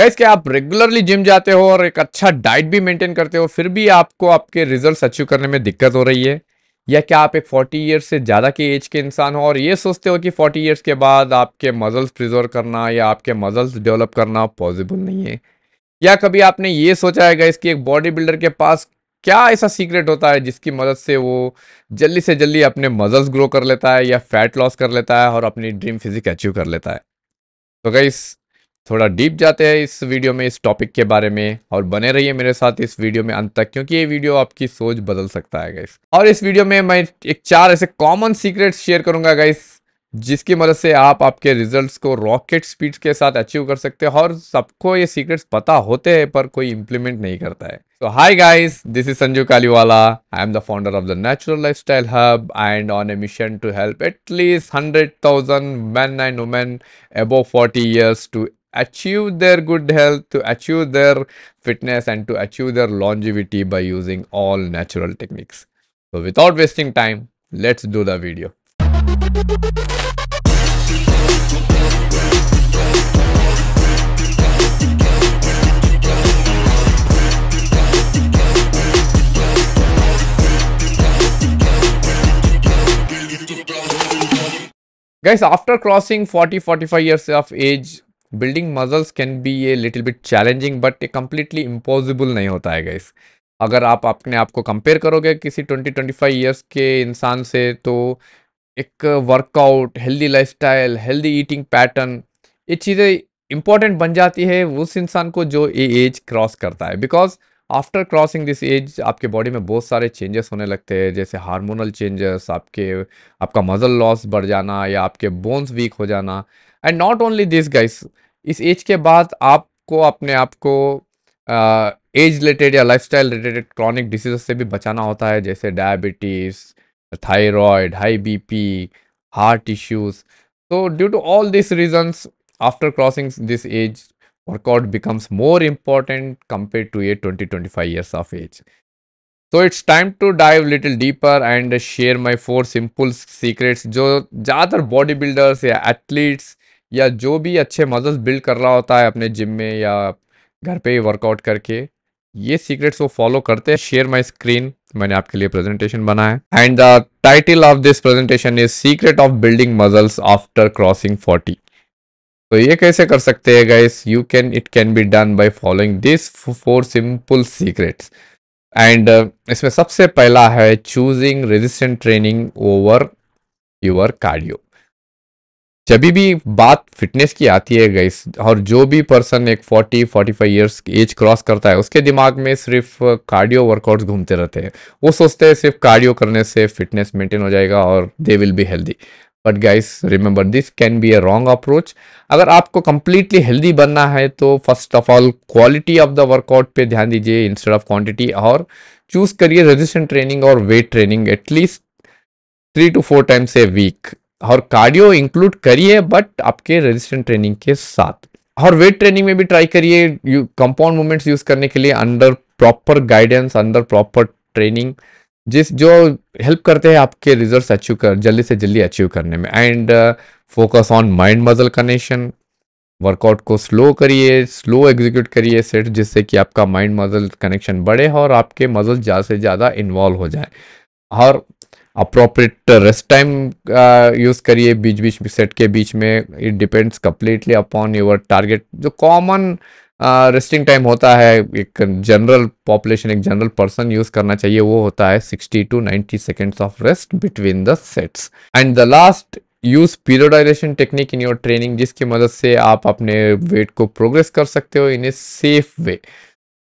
Guys क्या आप regularly gym जाते हो और एक अच्छा डाइट भी मेंटेन करते हो फिर भी आपको आपके रिजल्ट्स अचीव करने में दिक्कत हो रही है या क्या आप एक 40 ईयर्स से ज़्यादा की एज के इंसान हो और ये सोचते हो कि 40 ईयर्स के बाद आपके मजल्स प्रिजर्व करना या आपके मजल्स डेवलप करना पॉसिबल नहीं है या कभी आपने ये सोचा है गाइस कि एक बॉडी बिल्डर के पास क्या ऐसा सीक्रेट होता है जिसकी मदद से वो जल्दी से जल्दी अपने मजल्स ग्रो कर लेता है या फैट लॉस कर लेता है और अपनी ड्रीम फिजिक अचीव कर लेता है तो गाइस थोड़ा डीप जाते हैं इस वीडियो में इस टॉपिक के बारे में और बने रहिए मेरे साथ इस वीडियो में अंत तक क्योंकि ये वीडियो आपकी सोच बदल सकता है गाइस और इस वीडियो में मैं एक चार ऐसे कॉमन सीक्रेट शेयर करूंगा गाइस जिसकी मदद से आप आपके रिजल्ट्स को रॉकेट स्पीड के साथ अचीव कर सकते हैं और सबको ये सीक्रेट्स पता होते हैं पर कोई इंप्लीमेंट नहीं करता है so hi guys this is Sanju Kaliwala I am the founder of the natural lifestyle hub and on a mission to help at least hundred thousand man and women above forty years to achieve their good health, to achieve their fitness and to achieve their longevity by using all natural techniques. So without wasting time, let's do the video. Guys, after crossing 40-45 years of age, building muscles can be a little bit challenging but ये completely impossible नहीं होता है guys अगर आप अपने आप को compare करोगे किसी ट्वेंटी ट्वेंटी फाइव ईयर्स के इंसान से तो एक workout healthy lifestyle healthy eating pattern ये चीज़ें इंपॉर्टेंट बन जाती है उस इंसान को जो ये एज क्रॉस करता है because after crossing this age आपके बॉडी में बहुत सारे चेंजेस होने लगते हैं जैसे हार्मोनल चेंजेस आपके आपका मज़ल लॉस बढ़ जाना या आपके बोन्स वीक हो जाना and not only this guys इस एज के बाद आपको अपने आप को एज रिलेटेड या लाइफस्टाइल रिलेटेड क्रॉनिक डिसीज से भी बचाना होता है जैसे diabetes thyroid high BP heart issues तो due to all this reasons after crossing this age workout becomes more important compared to a 20 25 years of age so it's time to dive little deeper and share my four simple secrets जो ज़्यादातर body builders या athletes या जो भी अच्छे mussels build कर रहा होता है अपने जिम में या घर पे ही वर्कआउट करके ये सीक्रेट्स वो फॉलो करते हैं शेयर माई स्क्रीन मैंने आपके लिए प्रेजेंटेशन बनाया है and the title of this presentation is secret of building muscles after crossing forty तो ये कैसे कर सकते हैं guys you can it can be done by following this four simple secrets and इसमें सबसे पहला है choosing resistant training over your cardio जब भी बात फिटनेस की आती है गाइस और जो भी पर्सन एक 40 45 इयर्स की एज क्रॉस करता है उसके दिमाग में सिर्फ कार्डियो वर्कआउट्स घूमते रहते हैं वो सोचते हैं सिर्फ कार्डियो करने से फिटनेस मेंटेन हो जाएगा और they will be healthy but guys remember this can be a wrong approach अगर आपको कंप्लीटली हेल्दी बनना है तो first of all quality of the workout पे ध्यान दीजिए इंस्टेड ऑफ क्वांटिटी और चूज करिए रेजिस्टेंट ट्रेनिंग और weight training at least three to four times a week और कार्डियो इंक्लूड करिए बट आपके रेजिस्टेंट ट्रेनिंग के साथ और वेट ट्रेनिंग में भी ट्राई करिए कंपाउंड मूवमेंट्स यूज करने के लिए under proper guidance under proper training जिस जो हेल्प करते हैं आपके रिजल्ट्स अचीव कर जल्दी से जल्दी अचीव करने में and focus on mind muscle connection workout को स्लो करिए स्लो एग्जीक्यूट करिए सेट जिससे कि आपका माइंड मजल कनेक्शन बढ़े और आपके मजल ज़्यादा से ज़्यादा इन्वॉल्व हो जाए और अप्रोप्रिएट रेस्ट टाइम यूज़ करिए बीच बीच सेट के बीच में it depends completely upon your target जो कॉमन रेस्टिंग टाइम होता है एक जनरल पॉपुलेशन एक जनरल पर्सन यूज़ करना चाहिए वो होता है 60 to 90 seconds of rest between the sets and the last use periodization technique in your training जिसकी मदद से आप अपने वेट को प्रोग्रेस कर सकते हो इन ए सेफ वे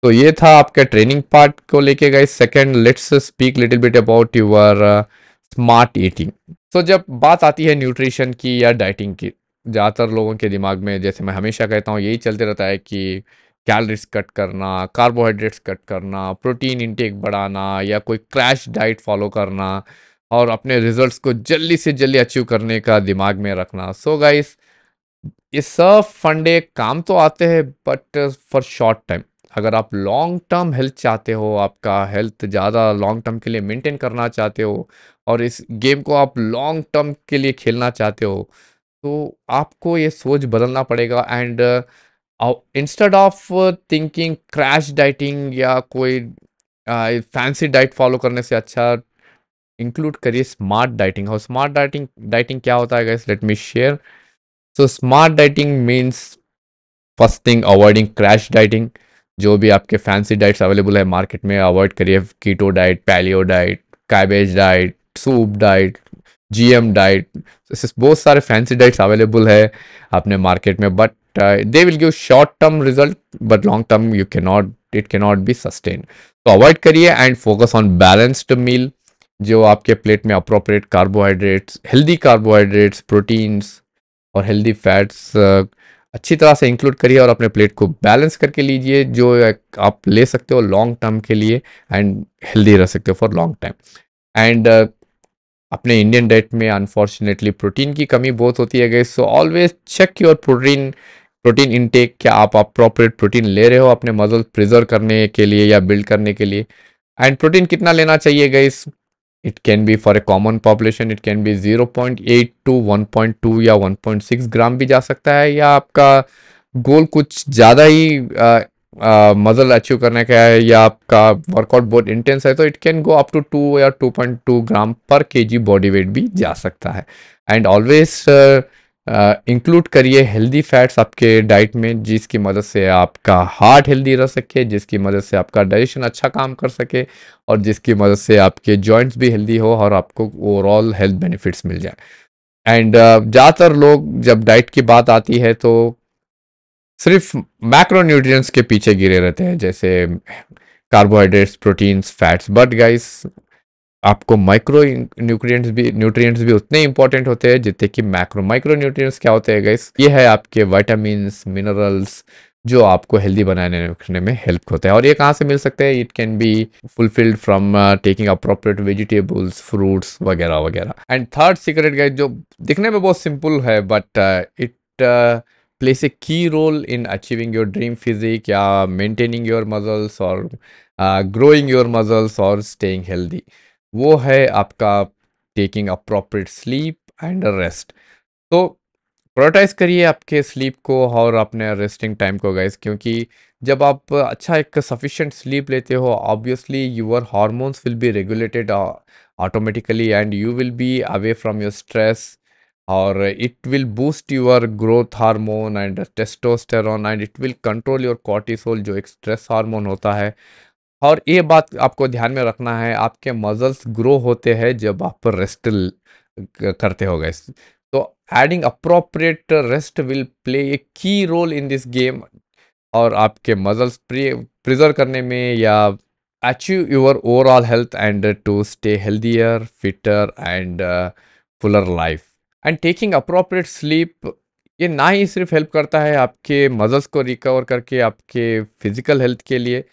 तो ये था आपके ट्रेनिंग पार्ट को लेके गए second let's speak little bit about your smart eating so जब बात आती है न्यूट्रिशन की या डाइटिंग की ज़्यादातर लोगों के दिमाग में जैसे मैं हमेशा कहता हूँ यही चलते रहता है कि कैलरीज कट करना कार्बोहाइड्रेट्स कट करना प्रोटीन इंटेक बढ़ाना या कोई क्रैश डाइट फॉलो करना और अपने रिजल्ट्स को जल्दी से जल्दी अचीव करने का दिमाग में रखना सो so गाइस ये सब फंडे काम तो आते हैं बट फॉर शॉर्ट टाइम अगर आप लॉन्ग टर्म हेल्थ चाहते हो आपका हेल्थ ज़्यादा लॉन्ग टर्म के लिए मेंटेन करना चाहते हो और इस गेम को आप लॉन्ग टर्म के लिए खेलना चाहते हो तो आपको ये सोच बदलना पड़ेगा and instead of thinking crash dieting या कोई फैंसी डाइट फॉलो करने से अच्छा इंक्लूड करिए स्मार्ट डाइटिंग और स्मार्ट डाइटिंग डाइटिंग क्या होता है guys let me share so smart dieting means thing avoiding crash dieting जो भी आपके फैंसी डाइट्स अवेलेबल है मार्केट में अवॉइड करिए keto diet paleo diet cabbage diet soup diet G M diet बहुत सारे फैंसी डाइट्स अवेलेबल है अपने मार्केट में but they will give short term result but long term you can not it के not be sustain तो avoid करिए and focus on balanced meal जो आपके प्लेट में appropriate carbohydrates healthy carbohydrates proteins और हेल्दी फैट्स uh, अच्छी तरह से इंक्लूड करिए और अपने प्लेट को बैलेंस करके लीजिए जो आप ले सकते हो लॉन्ग टर्म के लिए एंड हेल्दी रह सकते हो फॉर लॉन्ग टाइम एंड अपने इंडियन डाइट में अनफॉर्चुनेटली प्रोटीन की कमी बहुत होती है गई so always check your protein protein intake क्या आप अप्रोप्रिएट प्रोटीन ले रहे हो अपने मजल प्रिजर्व करने के लिए या बिल्ड करने के लिए एंड प्रोटीन कितना लेना चाहिए guys it can be for a common population it can be zero point eight to one point two या वन पॉइंट सिक्स ग्राम भी जा सकता है या आपका गोल कुछ ज़्यादा ही uh, मज़ल अचीव करने का है या आपका वर्कआउट बहुत इंटेंस है तो it can go up to two या two point two gram per K G body weight भी जा सकता है एंड ऑलवेज इंक्लूड करिए हेल्दी फैट्स आपके डाइट में जिसकी मदद से आपका हार्ट हेल्दी रह सके जिसकी मदद से आपका डाइजेशन अच्छा काम कर सके और जिसकी मदद से आपके जॉइंट्स भी हेल्दी हो और आपको ओवरऑल हेल्थ बेनिफिट्स मिल जाए एंड uh, ज़्यादातर लोग जब डाइट की बात आती है तो सिर्फ मैक्रोन्यूट्रिएंट्स के पीछे गिरे रहते हैं जैसे carbohydrates proteins fats but guys आपको माइक्रो न्यूट्रिएंट्स भी न्यूट्रिएंट्स भी उतने इंपॉर्टेंट होते हैं जितने कि मैक्रो माइक्रो न्यूट्रिएंट्स क्या होते हैं गाइस ये है आपके वाइटामिन मिनरल्स जो आपको हेल्दी बनाने रखने में हेल्प होता है और ये कहाँ से मिल सकते हैं it can be fulfilled from taking appropriate vegetables fruits वगैरह वगैरह एंड थर्ड सीक्रेट गाइस जो दिखने में बहुत सिंपल है but it uh, plays a key role in achieving your dream physique, या maintaining your muscles or uh, growing your muscles or staying healthy. वो है आपका taking appropriate sleep and rest तो प्रोटाइज करिए आपके स्लीप को और अपने रेस्टिंग टाइम को गाइज क्योंकि जब आप अच्छा एक सफिशेंट स्लीप लेते हो obviously your hormones will be regulated automatically and you will be away from your stress और it will boost your growth hormone and testosterone and it will control your cortisol जो एक stress hormone होता है और ये बात आपको ध्यान में रखना है आपके मजल्स ग्रो होते हैं जब आप रेस्ट करते हो गए तो adding appropriate rest will play a key role in this game और आपके मजल्स प्रिजर्व करने में या achieve your overall health and to stay healthier fitter and fuller life and taking appropriate sleep ये ना ही सिर्फ हेल्प करता है आपके मजल्स को रिकवर करके आपके फिजिकल हेल्थ के लिए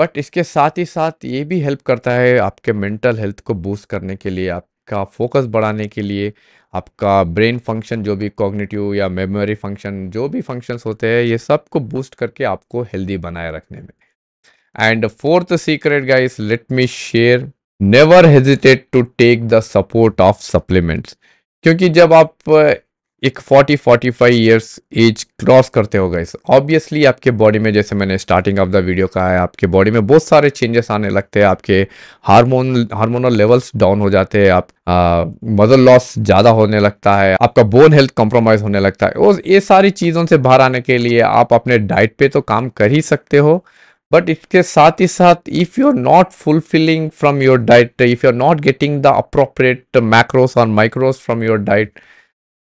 बट इसके साथ ही साथ ये भी हेल्प करता है आपके मेंटल हेल्थ को बूस्ट करने के लिए आपका फोकस बढ़ाने के लिए आपका ब्रेन फंक्शन जो भी कॉग्निटिव या मेमोरी फंक्शन जो भी फंक्शंस होते हैं ये सब को बूस्ट करके आपको हेल्दी बनाए रखने में and fourth secret guys let me share never hesitate to take the support of supplements क्योंकि जब आप एक 40 45 इयर्स एज क्रॉस करते हो गए ऑब्वियसली आपके बॉडी में जैसे मैंने स्टार्टिंग ऑफ द वीडियो कहा है आपके बॉडी में बहुत सारे चेंजेस आने लगते हैं आपके हार्मोन हार्मोनल लेवल्स डाउन हो जाते हैं आप मदर लॉस ज़्यादा होने लगता है आपका बोन हेल्थ कॉम्प्रोमाइज होने लगता है और ये सारी चीज़ों से बाहर आने के लिए आप अपने डाइट पे तो काम कर ही सकते हो बट इसके साथ ही साथ if you are not fulfilling from your diet if you are not getting the appropriate macros और micros from your diet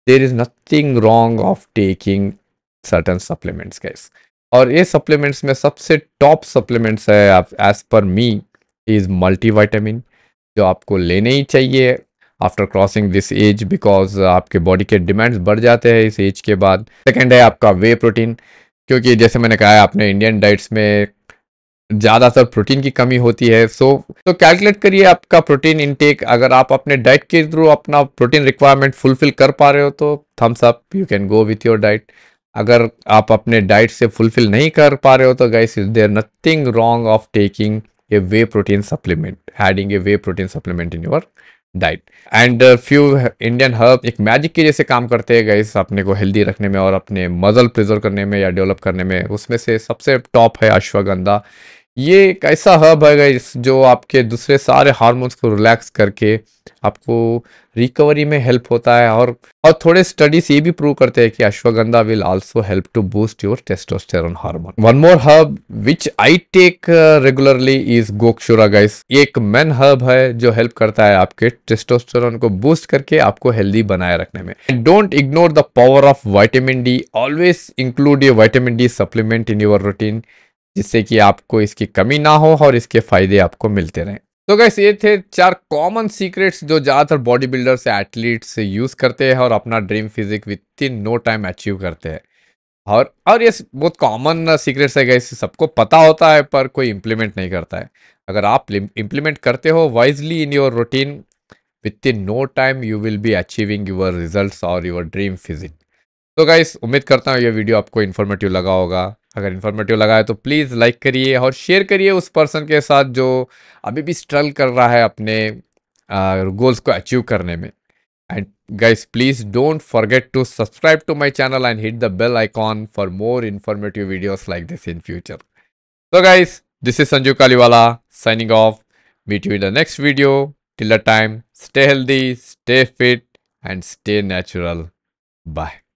there is nothing wrong of taking certain supplements guys और ये सप्लीमेंट्स में सबसे top supplements है as per me is multivitamin जो आपको लेने ही चाहिए after crossing this age because आपके बॉडी के डिमांड्स बढ़ जाते हैं इस एज के बाद सेकेंड है आपका वे प्रोटीन क्योंकि जैसे मैंने कहा है आपने इंडियन डाइट्स में ज़्यादातर प्रोटीन की कमी होती है सो तो कैलकुलेट करिए आपका प्रोटीन इनटेक अगर आप अपने डाइट के थ्रू अपना प्रोटीन रिक्वायरमेंट फुलफिल कर पा रहे हो तो thumbs up you can go with your diet अगर आप अपने डाइट से फुलफिल नहीं कर पा रहे हो तो guys is there nothing wrong of taking a whey protein supplement adding a whey protein supplement in your diet and few Indian herb एक मैजिक के जैसे काम करते हैं गाइस अपने को हेल्दी रखने में और अपने मजल प्रिजर्व करने में या डेवलप करने में उसमें से सबसे टॉप है अश्वगंधा ये एक ऐसा हब है गाइस जो आपके दूसरे सारे हार्मोन्स को रिलैक्स करके आपको रिकवरी में हेल्प होता है और और थोड़े स्टडीज ये भी प्रूव करते हैं कि ashwagandha will also help to boost your testosterone hormone one more herb which I take regularly is gokshura guys ये एक मेन हब है जो हेल्प करता है आपके टेस्टोस्टेरोन को बूस्ट करके आपको हेल्दी बनाए रखने में don't ignore the power of vitamin D always include your vitamin D supplement in your routine जिससे कि आपको इसकी कमी ना हो और इसके फ़ायदे आपको मिलते रहें तो गैस ये थे चार कॉमन सीक्रेट्स जो ज़्यादातर बॉडी बिल्डर्स एथलीट्स यूज़ करते हैं और अपना dream physique within no time achieve करते हैं और और ये बहुत कॉमन सीक्रेट्स है गैस सबको पता होता है पर कोई इम्प्लीमेंट नहीं करता है अगर आप इम्प्लीमेंट करते हो wisely in your routine within no time you will be achieving your result और योर ड्रीम फिजिक तो गाइस उम्मीद करता हूँ ये वीडियो आपको इन्फॉर्मेटिव लगा होगा अगर इन्फॉर्मेटिव लगा है तो प्लीज़ लाइक करिए और शेयर करिए उस पर्सन के साथ जो अभी भी स्ट्रगल कर रहा है अपने गोल्स को अचीव करने में and guys please don't forget to subscribe to my channel and hit the bell icon for more informative videos like this in future तो guys this is Sanju Kaliwala signing off meet you in the next video till the time stay healthy stay fit and stay natural bye